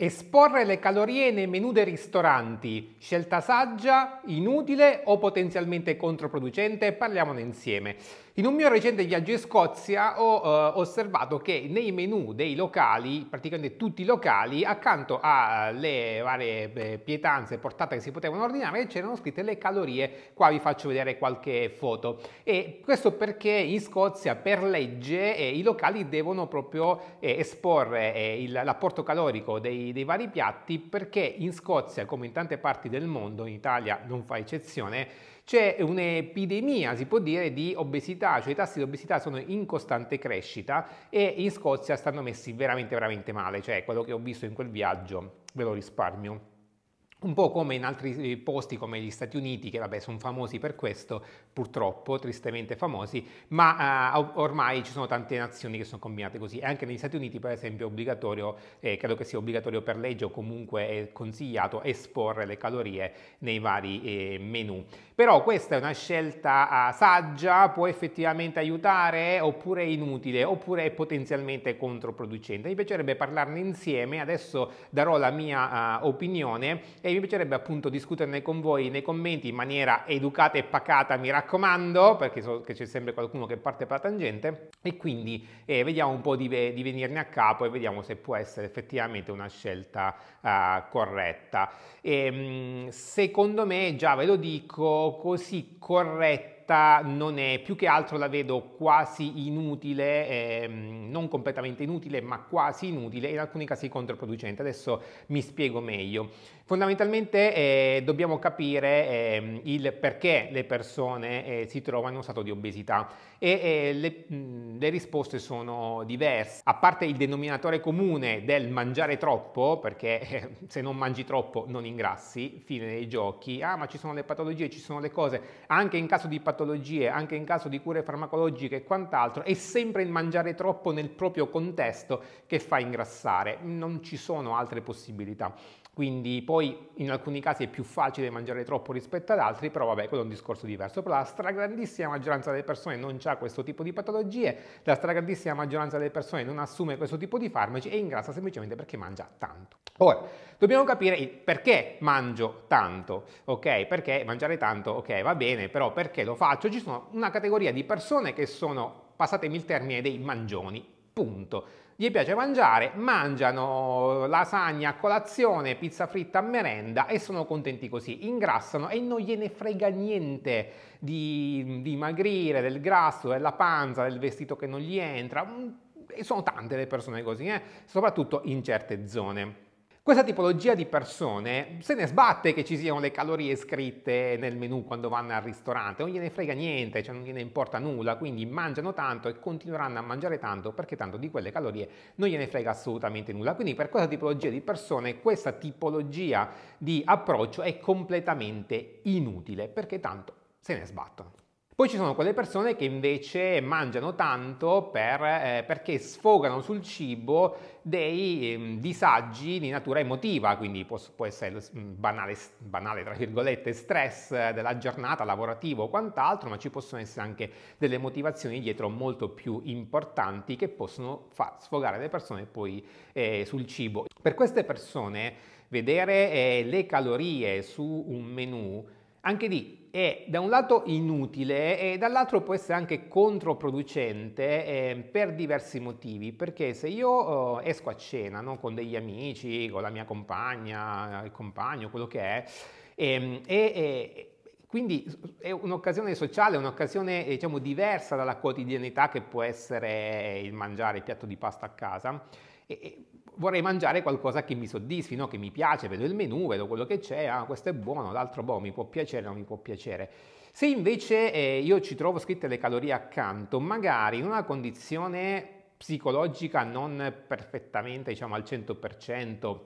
Esporre le calorie nei menù dei ristoranti, scelta saggia, inutile o potenzialmente controproducente? Parliamone insieme. In un mio recente viaggio in Scozia ho eh, osservato che nei menu dei locali, praticamente tutti i locali, accanto alle varie beh, pietanze portate che si potevano ordinare c'erano scritte le calorie, qua vi faccio vedere qualche foto. E questo perché in Scozia per legge eh, i locali devono proprio eh, esporre eh, l'apporto calorico dei, dei vari piatti perché in Scozia, come in tante parti del mondo, in Italia non fa eccezione, c'è un'epidemia, si può dire, di obesità, cioè i tassi di obesità sono in costante crescita e in Scozia stanno messi veramente veramente male, cioè quello che ho visto in quel viaggio ve lo risparmio. Un po' come in altri eh, posti come gli Stati Uniti, che vabbè sono famosi per questo, purtroppo, tristemente famosi, ma eh, ormai ci sono tante nazioni che sono combinate così. Anche negli Stati Uniti, per esempio, è obbligatorio, eh, credo che sia obbligatorio per legge o comunque è consigliato esporre le calorie nei vari eh, menu. Però questa è una scelta eh, saggia, può effettivamente aiutare oppure è inutile, oppure è potenzialmente controproducente. Mi piacerebbe parlarne insieme, adesso darò la mia eh, opinione e mi piacerebbe appunto discuterne con voi nei commenti in maniera educata e pacata, mi raccomando, perché so che c'è sempre qualcuno che parte per la tangente e quindi eh, vediamo un po' di, eh, di, venirne a capo e vediamo se può essere effettivamente una scelta uh, corretta. E, ehm, secondo me, già ve lo dico, così corretta diretta non è, più che altro la vedo quasi inutile, ehm, non completamente inutile, ma quasi inutile e in alcuni casi controproducente. Adesso mi spiego meglio. Fondamentalmente eh, dobbiamo capire eh, il perché le persone eh, si trovano in uno stato di obesità e eh, le, mh, le, risposte sono diverse. A parte il denominatore comune del mangiare troppo, perché eh, se non mangi troppo non ingrassi, fine dei giochi, ah ma ci sono le patologie, ci sono le cose, anche in caso di patologie patologie, anche in caso di cure farmacologiche e quant'altro, è sempre il mangiare troppo nel proprio contesto che fa ingrassare, non ci sono altre possibilità quindi poi in alcuni casi è più facile mangiare troppo rispetto ad altri, però vabbè, quello è un discorso diverso. Però la stragrandissima maggioranza delle persone non ha questo tipo di patologie, la stragrandissima maggioranza delle persone non assume questo tipo di farmaci e ingrassa semplicemente perché mangia tanto. Ora, dobbiamo capire perché mangio tanto, ok? Perché mangiare tanto, ok, va bene, però perché lo faccio? Ci sono una categoria di persone che sono, passatemi il termine, dei mangioni, punto gli piace mangiare, mangiano lasagna a colazione, pizza fritta a merenda e sono contenti così, ingrassano e non gliene frega niente di dimagrire, del grasso, della panza, del vestito che non gli entra, mm, sono tante le persone così, eh? soprattutto in certe zone. Questa tipologia di persone se ne sbatte che ci siano le calorie scritte nel menu quando vanno al ristorante, non gliene frega niente, cioè non gliene importa nulla, quindi mangiano tanto e continueranno a mangiare tanto perché tanto di quelle calorie non gliene frega assolutamente nulla. Quindi per questa tipologia di persone questa tipologia di approccio è completamente inutile perché tanto se ne sbattono. Poi ci sono quelle persone che invece mangiano tanto per, eh, perché sfogano sul cibo dei eh, disagi di natura emotiva, quindi può, può essere banale, banale, tra virgolette, stress eh, della giornata, lavorativo o quant'altro, ma ci possono essere anche delle motivazioni dietro molto più importanti che possono far sfogare le persone poi eh, sul cibo. Per queste persone vedere eh, le calorie su un menù, anche lì è da un lato inutile e dall'altro può essere anche controproducente eh, per diversi motivi, perché se io eh, esco a cena no, con degli amici, con la mia compagna, il compagno, quello che è, ehm, e, e quindi è un'occasione sociale, un'occasione diciamo, diversa dalla quotidianità che può essere il mangiare il piatto di pasta a casa. E, vorrei mangiare qualcosa che mi soddisfi, no? che mi piace, vedo il menù, vedo quello che c'è, ah, questo è buono, l'altro boh, mi può piacere, non mi può piacere. Se invece eh, io ci trovo scritte le calorie accanto, magari in una condizione psicologica non perfettamente, diciamo al 100%,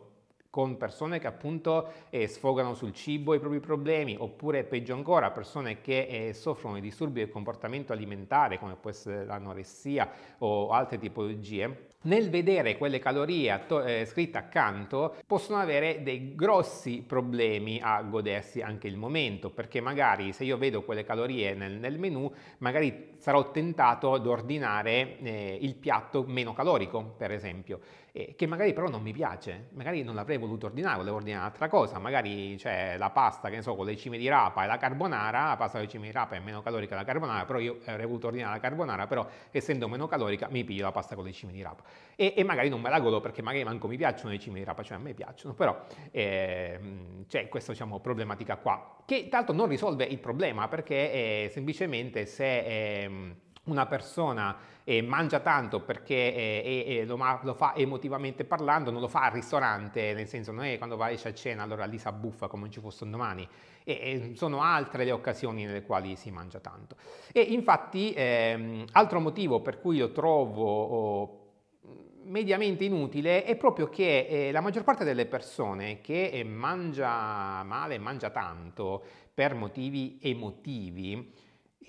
con persone che appunto eh, sfogano sul cibo i propri problemi, oppure peggio ancora persone che eh, soffrono di disturbi del comportamento alimentare come può essere l'anoressia o altre tipologie nel vedere quelle calorie atto- eh, scritte accanto possono avere dei grossi problemi a godersi anche il momento perché magari se io vedo quelle calorie nel, nel menu magari sarò tentato ad ordinare eh, il piatto meno calorico per esempio eh, che magari però non mi piace, magari non l'avrei voluto ordinare, volevo ordinare un'altra cosa, magari c'è cioè, la pasta, che ne so, con le cime di rapa e la carbonara, la pasta con le cime di rapa è meno calorica della carbonara, però io avrei voluto ordinare la carbonara, però essendo meno calorica mi piglio la pasta con le cime di rapa e, e magari non me la godo perché magari manco mi piacciono le cime di rapa, cioè a me piacciono, però eh, c'è questa diciamo, problematica qua, che tanto non risolve il problema perché eh, semplicemente se ehm, una persona e mangia tanto perché eh, lo, ma- lo, fa emotivamente parlando, non lo fa al ristorante, nel senso non è quando va esce a cena allora lì si abbuffa come non ci un domani, e, e, sono altre le occasioni nelle quali si mangia tanto. E infatti ehm, altro motivo per cui lo trovo... Oh, mediamente inutile è proprio che eh, la maggior parte delle persone che eh, mangia male, mangia tanto per motivi emotivi,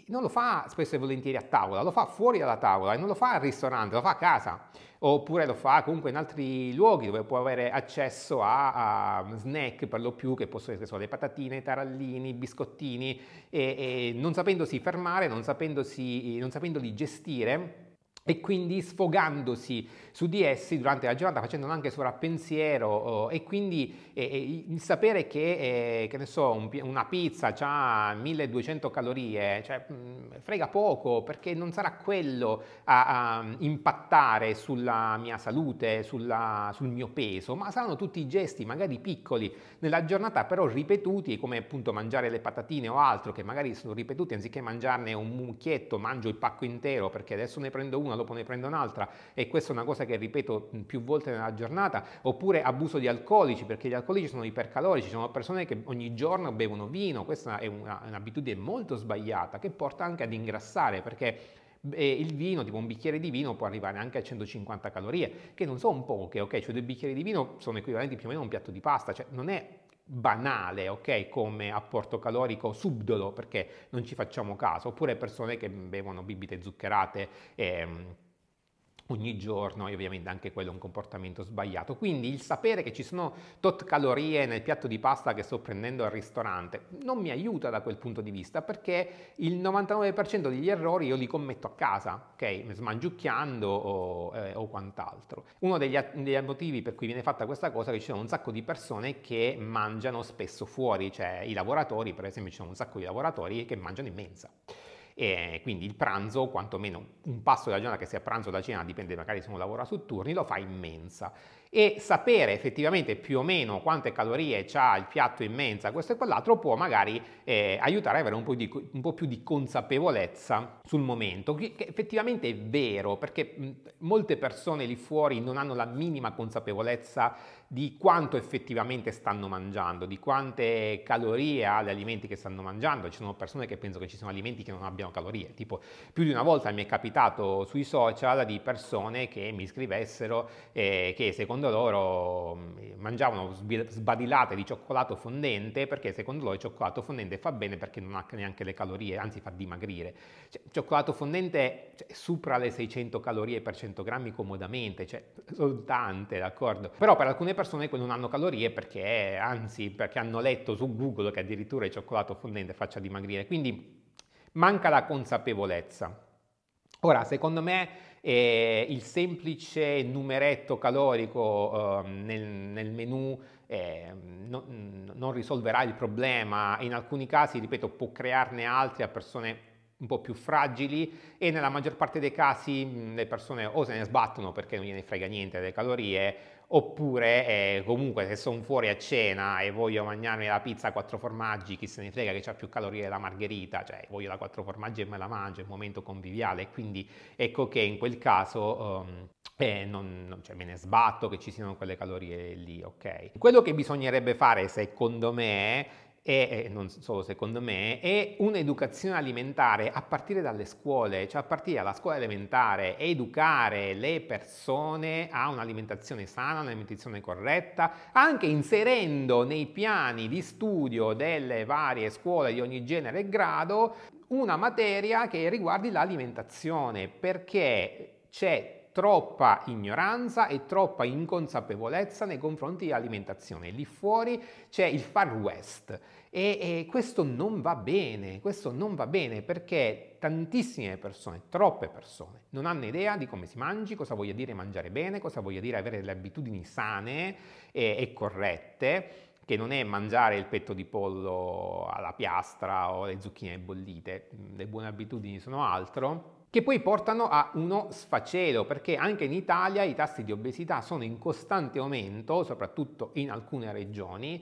non lo fa spesso e volentieri a tavola, lo fa fuori dalla tavola e non lo fa al ristorante, lo fa a casa oppure lo fa comunque in altri luoghi dove può avere accesso a, a snack per lo più che possono essere le patatine, i tarallini, i biscottini e, e non sapendosi fermare, non, sapendosi, non sapendoli gestire e quindi sfogandosi su di essi durante la giornata, facendo anche sovrappensiero oh, e quindi eh, eh, il sapere che, eh, che ne so, un, una pizza ha 1200 calorie, cioè, mh, mm, frega poco perché non sarà quello a, a impattare sulla mia salute, sulla, sul mio peso, ma saranno tutti i gesti, magari piccoli, nella giornata però ripetuti, come appunto mangiare le patatine o altro, che magari sono ripetuti, anziché mangiarne un mucchietto, mangio il pacco intero perché adesso ne prendo uno, una, dopo ne prendo un'altra e questa è una cosa che ripeto più volte nella giornata, oppure abuso di alcolici, perché gli alcolici sono ipercalorici, sono persone che ogni giorno bevono vino, questa è una, un'abitudine molto sbagliata che porta anche ad ingrassare, perché e eh, il vino, tipo un bicchiere di vino, può arrivare anche a 150 calorie, che non sono poche, ok? Cioè due bicchieri di vino sono equivalenti più o meno a un piatto di pasta, cioè non è banale, ok? Come apporto calorico subdolo perché non ci facciamo caso, oppure persone che bevono bibite zuccherate e ehm, ogni giorno e ovviamente anche quello è un comportamento sbagliato. Quindi il sapere che ci sono tot calorie nel piatto di pasta che sto prendendo al ristorante non mi aiuta da quel punto di vista perché il 99% degli errori io li commetto a casa, ok? Smangiucchiando o, eh, o quant'altro. Uno degli, degli, motivi per cui viene fatta questa cosa è che ci sono un sacco di persone che mangiano spesso fuori, cioè i lavoratori, per esempio ci sono un sacco di lavoratori che mangiano in mensa. E quindi il pranzo, quantomeno un passo della giornata che sia pranzo o da cena, dipende magari se uno lavora su turni, lo fa in mensa e sapere effettivamente più o meno quante calorie ha il piatto in mensa, questo e quell'altro, può magari eh, aiutare ad avere un po, di, un po, più di consapevolezza sul momento, che, effettivamente è vero, perché molte persone lì fuori non hanno la minima consapevolezza di quanto effettivamente stanno mangiando, di quante calorie ha gli alimenti che stanno mangiando. Ci sono persone che pensano che ci siano alimenti che non abbiano calorie, tipo più di una volta mi è capitato sui social di persone che mi scrivessero eh, che secondo secondo loro mm, mangiavano sbadilate di cioccolato fondente perché secondo loro il cioccolato fondente fa bene perché non ha neanche le calorie, anzi fa dimagrire. Cioè, il cioccolato fondente cioè, supera le 600 calorie per 100 grammi comodamente, cioè sono tante, d'accordo? Però per alcune persone non hanno calorie perché, anzi, perché hanno letto su Google che addirittura il cioccolato fondente faccia dimagrire, quindi manca la consapevolezza. Ora, secondo me eh, il semplice numeretto calorico eh, nel, nel menu eh, no, non risolverà il problema in alcuni casi, ripeto, può crearne altri a persone un po' più fragili e nella maggior parte dei casi le persone o se ne sbattono perché non gliene frega niente delle calorie oppure eh, comunque se sono fuori a cena e voglio mangiarmi la pizza a quattro formaggi, chi se ne frega che ha più calorie della margherita, cioè voglio la quattro formaggi e me la mangio, è un momento conviviale, quindi ecco che in quel caso um, eh, non, non, cioè, me ne sbatto che ci siano quelle calorie lì, ok? Quello che bisognerebbe fare secondo me e non solo secondo me, è un'educazione alimentare a partire dalle scuole, cioè a partire dalla scuola elementare, educare le persone a un'alimentazione sana, un'alimentazione corretta, anche inserendo nei piani di studio delle varie scuole di ogni genere e grado una materia che riguardi l'alimentazione, perché c'è troppa ignoranza e troppa inconsapevolezza nei confronti dell'alimentazione. Lì fuori c'è il far west e, e questo non va bene, questo non va bene perché tantissime persone, troppe persone, non hanno idea di come si mangi, cosa voglia dire mangiare bene, cosa voglia dire avere delle abitudini sane e, e corrette che non è mangiare il petto di pollo alla piastra o le zucchine bollite, le buone abitudini sono altro, che poi portano a uno sfacelo, perché anche in Italia i tassi di obesità sono in costante aumento, soprattutto in alcune regioni,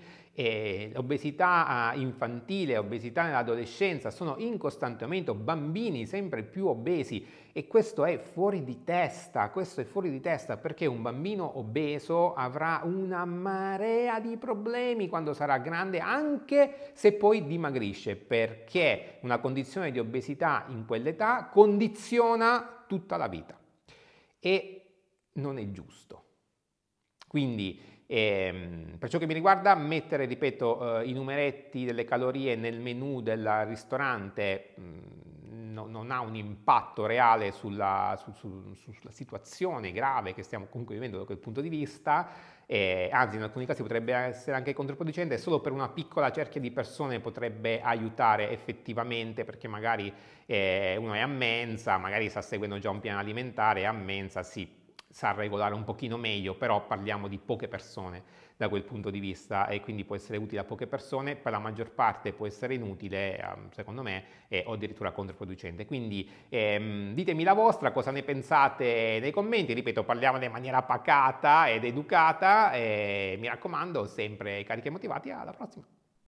L'obesità ah, infantile, l'obesità nell'adolescenza, sono in costante aumento, bambini sempre più obesi e questo è fuori di testa, questo è fuori di testa perché un bambino obeso avrà una marea di problemi quando sarà grande anche se poi dimagrisce perché una condizione di obesità in quell'età condiziona tutta la vita e non è giusto. Quindi e, ehm, per ciò che mi riguarda, mettere, ripeto, eh, i numeretti delle calorie nel menu del ristorante mh, mm, no, non ha un impatto reale sulla, su, su, sulla, situazione grave che stiamo comunque vivendo da quel punto di vista, e, eh, anzi in alcuni casi potrebbe essere anche controproducente, solo per una piccola cerchia di persone potrebbe aiutare effettivamente perché magari eh, uno è a mensa, magari sta seguendo già un piano alimentare, è a mensa, sì, sa regolare un pochino meglio, però parliamo di poche persone da quel punto di vista e quindi può essere utile a poche persone, per la maggior parte può essere inutile, ehm, secondo me, eh, o addirittura controproducente. Quindi ehm, ditemi la vostra, cosa ne pensate nei commenti, ripeto, parliamo in maniera pacata ed educata e mi raccomando, sempre carichi e motivati, alla prossima!